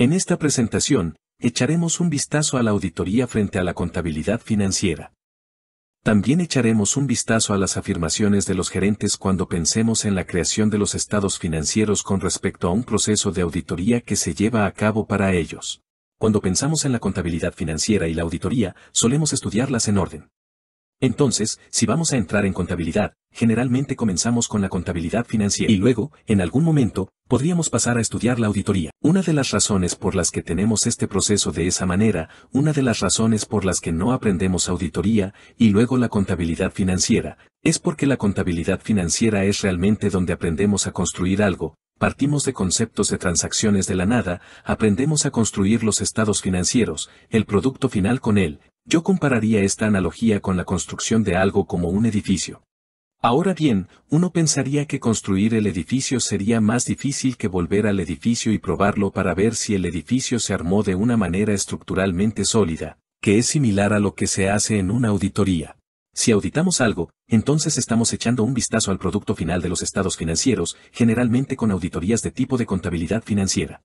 En esta presentación, echaremos un vistazo a la auditoría frente a la contabilidad financiera. También echaremos un vistazo a las afirmaciones de los gerentes cuando pensemos en la creación de los estados financieros con respecto a un proceso de auditoría que se lleva a cabo para ellos. Cuando pensamos en la contabilidad financiera y la auditoría, solemos estudiarlas en orden. Entonces, si vamos a entrar en contabilidad, generalmente comenzamos con la contabilidad financiera y luego, en algún momento, podríamos pasar a estudiar la auditoría. Una de las razones por las que tenemos este proceso de esa manera, una de las razones por las que no aprendemos auditoría y luego la contabilidad financiera, es porque la contabilidad financiera es realmente donde aprendemos a construir algo, Partimos de conceptos de transacciones de la nada, aprendemos a construir los estados financieros, el producto final con él, yo compararía esta analogía con la construcción de algo como un edificio. Ahora bien, uno pensaría que construir el edificio sería más difícil que volver al edificio y probarlo para ver si el edificio se armó de una manera estructuralmente sólida, que es similar a lo que se hace en una auditoría. Si auditamos algo, entonces estamos echando un vistazo al producto final de los estados financieros, generalmente con auditorías de tipo de contabilidad financiera.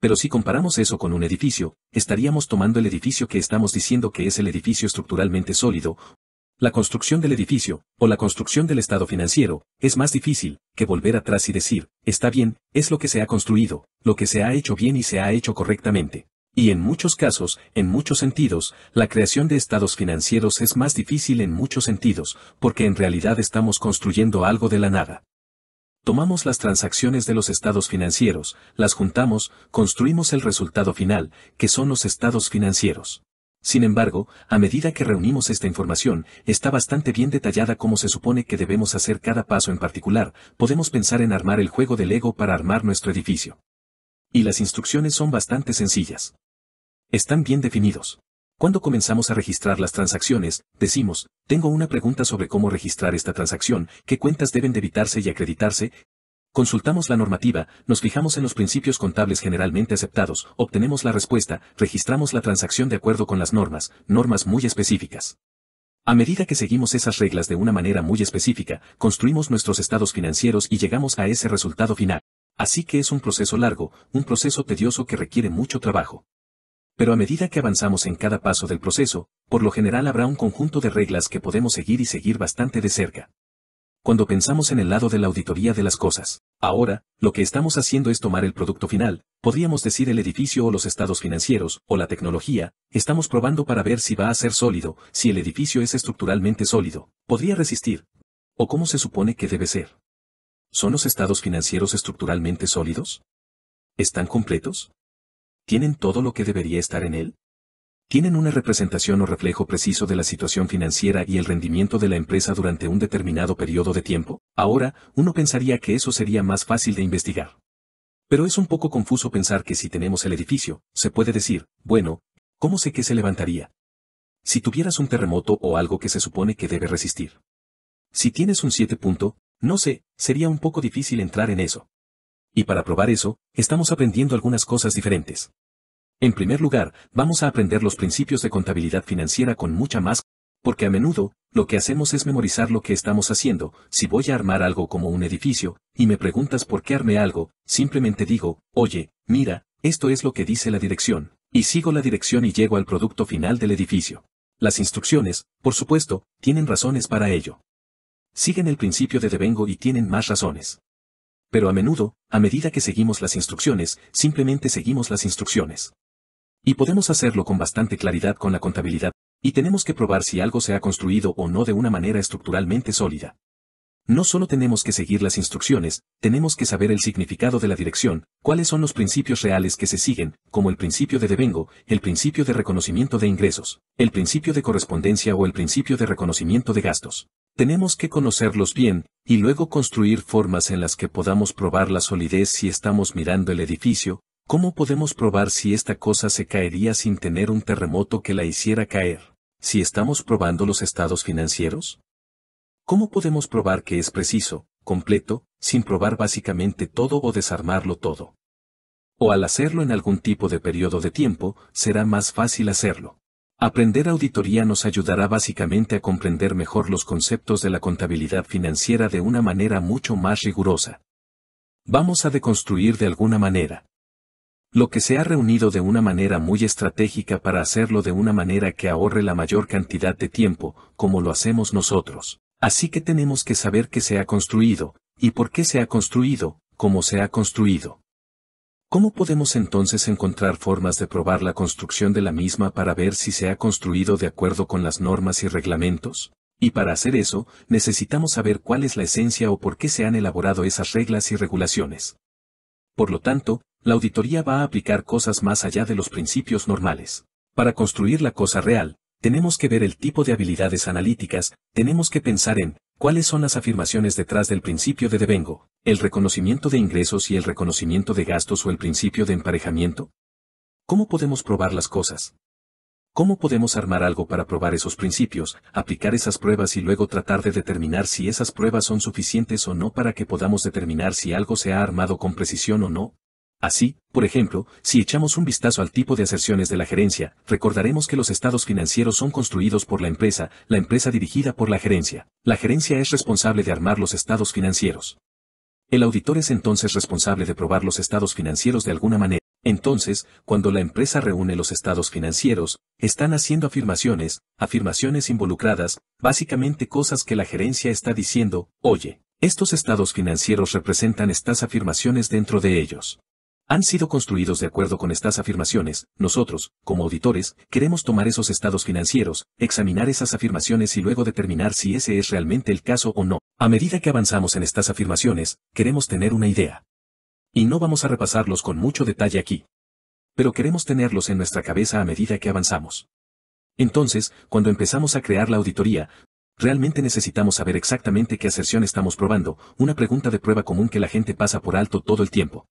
Pero si comparamos eso con un edificio, estaríamos tomando el edificio que estamos diciendo que es el edificio estructuralmente sólido. La construcción del edificio, o la construcción del estado financiero, es más difícil que volver atrás y decir, está bien, es lo que se ha construido, lo que se ha hecho bien y se ha hecho correctamente. Y en muchos casos, en muchos sentidos, la creación de estados financieros es más difícil en muchos sentidos, porque en realidad estamos construyendo algo de la nada. Tomamos las transacciones de los estados financieros, las juntamos, construimos el resultado final, que son los estados financieros. Sin embargo, a medida que reunimos esta información, está bastante bien detallada cómo se supone que debemos hacer cada paso en particular, podemos pensar en armar el juego del ego para armar nuestro edificio. Y las instrucciones son bastante sencillas. Están bien definidos. Cuando comenzamos a registrar las transacciones, decimos, tengo una pregunta sobre cómo registrar esta transacción, qué cuentas deben debitarse y acreditarse. Consultamos la normativa, nos fijamos en los principios contables generalmente aceptados, obtenemos la respuesta, registramos la transacción de acuerdo con las normas, normas muy específicas. A medida que seguimos esas reglas de una manera muy específica, construimos nuestros estados financieros y llegamos a ese resultado final. Así que es un proceso largo, un proceso tedioso que requiere mucho trabajo pero a medida que avanzamos en cada paso del proceso, por lo general habrá un conjunto de reglas que podemos seguir y seguir bastante de cerca. Cuando pensamos en el lado de la auditoría de las cosas, ahora, lo que estamos haciendo es tomar el producto final, podríamos decir el edificio o los estados financieros, o la tecnología, estamos probando para ver si va a ser sólido, si el edificio es estructuralmente sólido, podría resistir, o cómo se supone que debe ser. ¿Son los estados financieros estructuralmente sólidos? ¿Están completos? ¿Tienen todo lo que debería estar en él? ¿Tienen una representación o reflejo preciso de la situación financiera y el rendimiento de la empresa durante un determinado periodo de tiempo? Ahora, uno pensaría que eso sería más fácil de investigar. Pero es un poco confuso pensar que si tenemos el edificio, se puede decir, bueno, ¿cómo sé que se levantaría? Si tuvieras un terremoto o algo que se supone que debe resistir. Si tienes un siete punto, no sé, sería un poco difícil entrar en eso. Y para probar eso, estamos aprendiendo algunas cosas diferentes. En primer lugar, vamos a aprender los principios de contabilidad financiera con mucha más, porque a menudo, lo que hacemos es memorizar lo que estamos haciendo, si voy a armar algo como un edificio, y me preguntas por qué armé algo, simplemente digo, oye, mira, esto es lo que dice la dirección, y sigo la dirección y llego al producto final del edificio. Las instrucciones, por supuesto, tienen razones para ello. Siguen el principio de devengo y tienen más razones pero a menudo, a medida que seguimos las instrucciones, simplemente seguimos las instrucciones. Y podemos hacerlo con bastante claridad con la contabilidad, y tenemos que probar si algo se ha construido o no de una manera estructuralmente sólida. No solo tenemos que seguir las instrucciones, tenemos que saber el significado de la dirección, cuáles son los principios reales que se siguen, como el principio de devengo, el principio de reconocimiento de ingresos, el principio de correspondencia o el principio de reconocimiento de gastos. Tenemos que conocerlos bien, y luego construir formas en las que podamos probar la solidez si estamos mirando el edificio, ¿cómo podemos probar si esta cosa se caería sin tener un terremoto que la hiciera caer? Si estamos probando los estados financieros, ¿Cómo podemos probar que es preciso, completo, sin probar básicamente todo o desarmarlo todo? O al hacerlo en algún tipo de periodo de tiempo, será más fácil hacerlo. Aprender auditoría nos ayudará básicamente a comprender mejor los conceptos de la contabilidad financiera de una manera mucho más rigurosa. Vamos a deconstruir de alguna manera lo que se ha reunido de una manera muy estratégica para hacerlo de una manera que ahorre la mayor cantidad de tiempo, como lo hacemos nosotros. Así que tenemos que saber qué se ha construido, y por qué se ha construido, cómo se ha construido. ¿Cómo podemos entonces encontrar formas de probar la construcción de la misma para ver si se ha construido de acuerdo con las normas y reglamentos? Y para hacer eso, necesitamos saber cuál es la esencia o por qué se han elaborado esas reglas y regulaciones. Por lo tanto, la auditoría va a aplicar cosas más allá de los principios normales. Para construir la cosa real, tenemos que ver el tipo de habilidades analíticas, tenemos que pensar en cuáles son las afirmaciones detrás del principio de devengo, el reconocimiento de ingresos y el reconocimiento de gastos o el principio de emparejamiento. ¿Cómo podemos probar las cosas? ¿Cómo podemos armar algo para probar esos principios, aplicar esas pruebas y luego tratar de determinar si esas pruebas son suficientes o no para que podamos determinar si algo se ha armado con precisión o no? Así, por ejemplo, si echamos un vistazo al tipo de aserciones de la gerencia, recordaremos que los estados financieros son construidos por la empresa, la empresa dirigida por la gerencia. La gerencia es responsable de armar los estados financieros. El auditor es entonces responsable de probar los estados financieros de alguna manera. Entonces, cuando la empresa reúne los estados financieros, están haciendo afirmaciones, afirmaciones involucradas, básicamente cosas que la gerencia está diciendo, oye, estos estados financieros representan estas afirmaciones dentro de ellos han sido construidos de acuerdo con estas afirmaciones, nosotros, como auditores, queremos tomar esos estados financieros, examinar esas afirmaciones y luego determinar si ese es realmente el caso o no. A medida que avanzamos en estas afirmaciones, queremos tener una idea. Y no vamos a repasarlos con mucho detalle aquí. Pero queremos tenerlos en nuestra cabeza a medida que avanzamos. Entonces, cuando empezamos a crear la auditoría, Realmente necesitamos saber exactamente qué aserción estamos probando, una pregunta de prueba común que la gente pasa por alto todo el tiempo.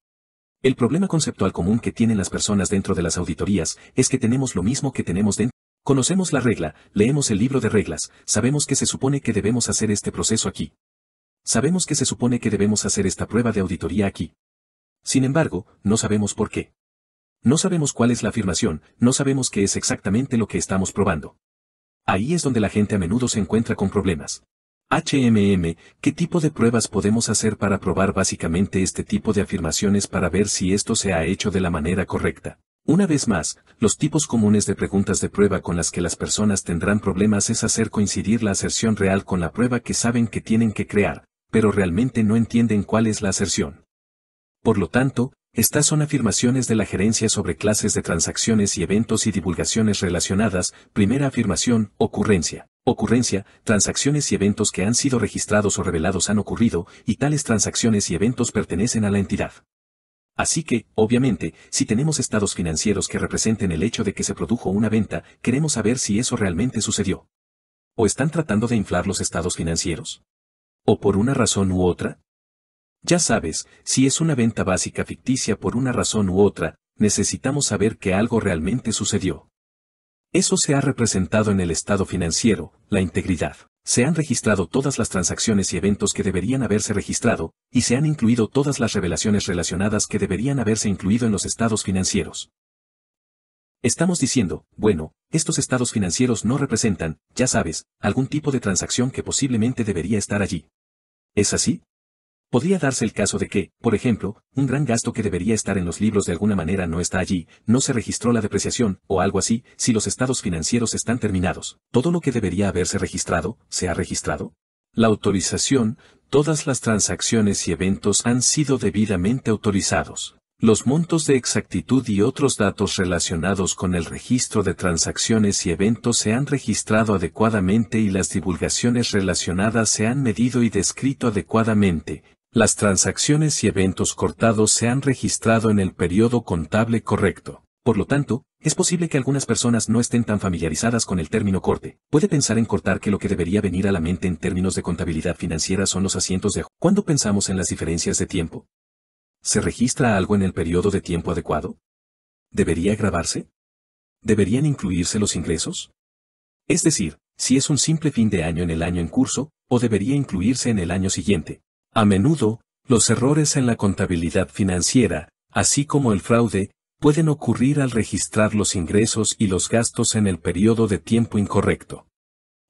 El problema conceptual común que tienen las personas dentro de las auditorías es que tenemos lo mismo que tenemos dentro. Conocemos la regla, leemos el libro de reglas, sabemos que se supone que debemos hacer este proceso aquí. Sabemos que se supone que debemos hacer esta prueba de auditoría aquí. Sin embargo, no sabemos por qué. No sabemos cuál es la afirmación, no sabemos qué es exactamente lo que estamos probando. Ahí es donde la gente a menudo se encuentra con problemas. HMM, ¿qué tipo de pruebas podemos hacer para probar básicamente este tipo de afirmaciones para ver si esto se ha hecho de la manera correcta? Una vez más, los tipos comunes de preguntas de prueba con las que las personas tendrán problemas es hacer coincidir la aserción real con la prueba que saben que tienen que crear, pero realmente no entienden cuál es la aserción. Por lo tanto, estas son afirmaciones de la gerencia sobre clases de transacciones y eventos y divulgaciones relacionadas, primera afirmación, ocurrencia ocurrencia, transacciones y eventos que han sido registrados o revelados han ocurrido, y tales transacciones y eventos pertenecen a la entidad. Así que, obviamente, si tenemos estados financieros que representen el hecho de que se produjo una venta, queremos saber si eso realmente sucedió. ¿O están tratando de inflar los estados financieros? ¿O por una razón u otra? Ya sabes, si es una venta básica ficticia por una razón u otra, necesitamos saber que algo realmente sucedió. Eso se ha representado en el estado financiero, la integridad. Se han registrado todas las transacciones y eventos que deberían haberse registrado, y se han incluido todas las revelaciones relacionadas que deberían haberse incluido en los estados financieros. Estamos diciendo, bueno, estos estados financieros no representan, ya sabes, algún tipo de transacción que posiblemente debería estar allí. ¿Es así? Podría darse el caso de que, por ejemplo, un gran gasto que debería estar en los libros de alguna manera no está allí, no se registró la depreciación, o algo así, si los estados financieros están terminados. Todo lo que debería haberse registrado, ¿se ha registrado? La autorización, todas las transacciones y eventos han sido debidamente autorizados. Los montos de exactitud y otros datos relacionados con el registro de transacciones y eventos se han registrado adecuadamente y las divulgaciones relacionadas se han medido y descrito adecuadamente, las transacciones y eventos cortados se han registrado en el periodo contable correcto. Por lo tanto, es posible que algunas personas no estén tan familiarizadas con el término corte. Puede pensar en cortar que lo que debería venir a la mente en términos de contabilidad financiera son los asientos de... ¿Cuándo pensamos en las diferencias de tiempo? ¿Se registra algo en el periodo de tiempo adecuado? ¿Debería grabarse? ¿Deberían incluirse los ingresos? Es decir, si es un simple fin de año en el año en curso, o debería incluirse en el año siguiente. A menudo, los errores en la contabilidad financiera, así como el fraude, pueden ocurrir al registrar los ingresos y los gastos en el periodo de tiempo incorrecto.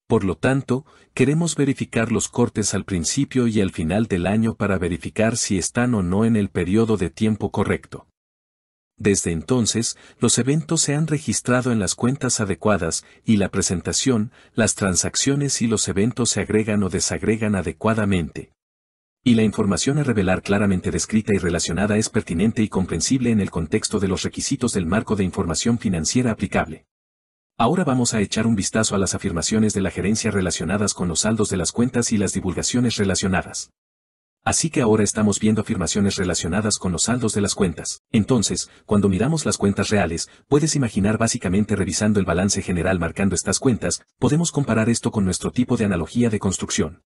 Por lo tanto, queremos verificar los cortes al principio y al final del año para verificar si están o no en el periodo de tiempo correcto. Desde entonces, los eventos se han registrado en las cuentas adecuadas y la presentación, las transacciones y los eventos se agregan o desagregan adecuadamente. Y la información a revelar claramente descrita y relacionada es pertinente y comprensible en el contexto de los requisitos del marco de información financiera aplicable. Ahora vamos a echar un vistazo a las afirmaciones de la gerencia relacionadas con los saldos de las cuentas y las divulgaciones relacionadas. Así que ahora estamos viendo afirmaciones relacionadas con los saldos de las cuentas. Entonces, cuando miramos las cuentas reales, puedes imaginar básicamente revisando el balance general marcando estas cuentas, podemos comparar esto con nuestro tipo de analogía de construcción.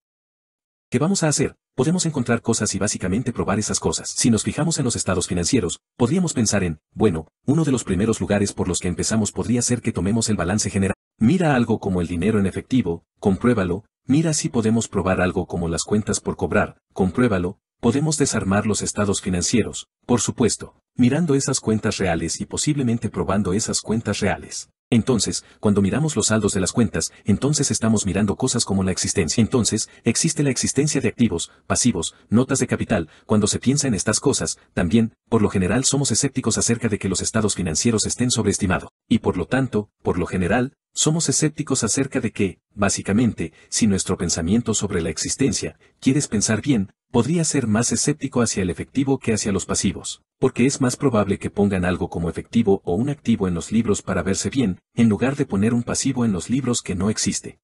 ¿Qué vamos a hacer? Podemos encontrar cosas y básicamente probar esas cosas. Si nos fijamos en los estados financieros, podríamos pensar en, bueno, uno de los primeros lugares por los que empezamos podría ser que tomemos el balance general. Mira algo como el dinero en efectivo, compruébalo, mira si podemos probar algo como las cuentas por cobrar, compruébalo, podemos desarmar los estados financieros, por supuesto, mirando esas cuentas reales y posiblemente probando esas cuentas reales. Entonces, cuando miramos los saldos de las cuentas, entonces estamos mirando cosas como la existencia. Entonces, existe la existencia de activos, pasivos, notas de capital. Cuando se piensa en estas cosas, también, por lo general somos escépticos acerca de que los estados financieros estén sobreestimados. Y por lo tanto, por lo general, somos escépticos acerca de que, básicamente, si nuestro pensamiento sobre la existencia, quieres pensar bien, podría ser más escéptico hacia el efectivo que hacia los pasivos, porque es más probable que pongan algo como efectivo o un activo en los libros para verse bien, en lugar de poner un pasivo en los libros que no existe.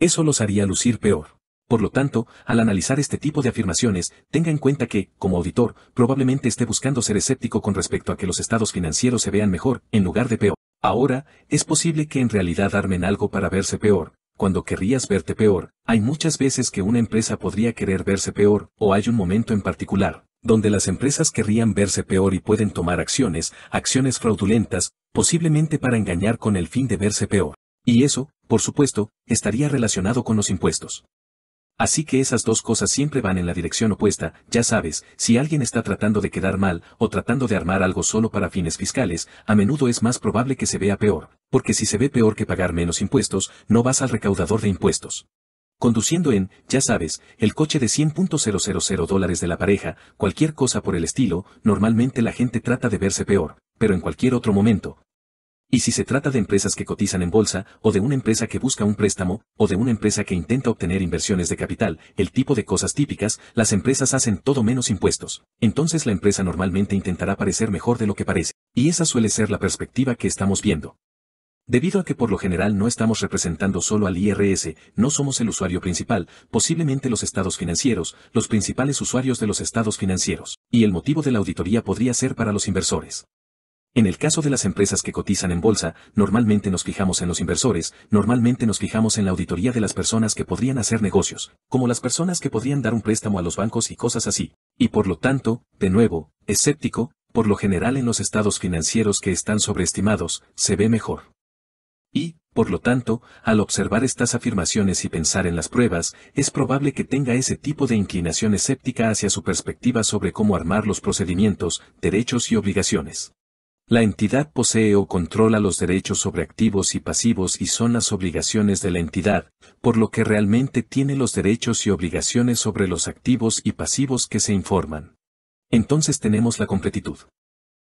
Eso los haría lucir peor. Por lo tanto, al analizar este tipo de afirmaciones, tenga en cuenta que, como auditor, probablemente esté buscando ser escéptico con respecto a que los estados financieros se vean mejor, en lugar de peor. Ahora, es posible que en realidad armen algo para verse peor, cuando querrías verte peor, hay muchas veces que una empresa podría querer verse peor, o hay un momento en particular, donde las empresas querrían verse peor y pueden tomar acciones, acciones fraudulentas, posiblemente para engañar con el fin de verse peor. Y eso, por supuesto, estaría relacionado con los impuestos. Así que esas dos cosas siempre van en la dirección opuesta, ya sabes, si alguien está tratando de quedar mal o tratando de armar algo solo para fines fiscales, a menudo es más probable que se vea peor, porque si se ve peor que pagar menos impuestos, no vas al recaudador de impuestos. Conduciendo en, ya sabes, el coche de 100.000 dólares de la pareja, cualquier cosa por el estilo, normalmente la gente trata de verse peor, pero en cualquier otro momento, y si se trata de empresas que cotizan en bolsa, o de una empresa que busca un préstamo, o de una empresa que intenta obtener inversiones de capital, el tipo de cosas típicas, las empresas hacen todo menos impuestos. Entonces la empresa normalmente intentará parecer mejor de lo que parece. Y esa suele ser la perspectiva que estamos viendo. Debido a que por lo general no estamos representando solo al IRS, no somos el usuario principal, posiblemente los estados financieros, los principales usuarios de los estados financieros, y el motivo de la auditoría podría ser para los inversores. En el caso de las empresas que cotizan en bolsa, normalmente nos fijamos en los inversores, normalmente nos fijamos en la auditoría de las personas que podrían hacer negocios, como las personas que podrían dar un préstamo a los bancos y cosas así. Y por lo tanto, de nuevo, escéptico, por lo general en los estados financieros que están sobreestimados, se ve mejor. Y, por lo tanto, al observar estas afirmaciones y pensar en las pruebas, es probable que tenga ese tipo de inclinación escéptica hacia su perspectiva sobre cómo armar los procedimientos, derechos y obligaciones. La entidad posee o controla los derechos sobre activos y pasivos y son las obligaciones de la entidad, por lo que realmente tiene los derechos y obligaciones sobre los activos y pasivos que se informan. Entonces tenemos la completitud.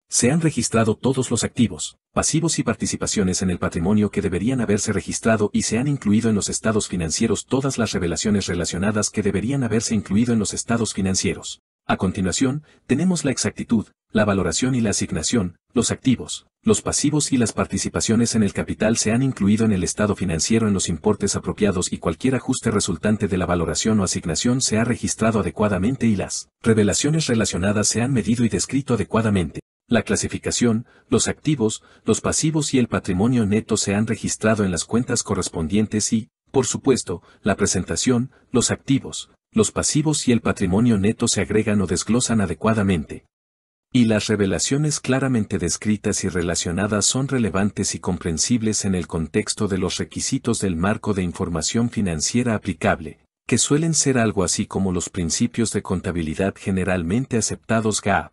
Se han registrado todos los activos, pasivos y participaciones en el patrimonio que deberían haberse registrado y se han incluido en los estados financieros todas las revelaciones relacionadas que deberían haberse incluido en los estados financieros. A continuación, tenemos la exactitud, la valoración y la asignación, los activos, los pasivos y las participaciones en el capital se han incluido en el estado financiero en los importes apropiados y cualquier ajuste resultante de la valoración o asignación se ha registrado adecuadamente y las revelaciones relacionadas se han medido y descrito adecuadamente. La clasificación, los activos, los pasivos y el patrimonio neto se han registrado en las cuentas correspondientes y, por supuesto, la presentación, los activos, los pasivos y el patrimonio neto se agregan o desglosan adecuadamente. Y las revelaciones claramente descritas y relacionadas son relevantes y comprensibles en el contexto de los requisitos del marco de información financiera aplicable, que suelen ser algo así como los principios de contabilidad generalmente aceptados GAAP.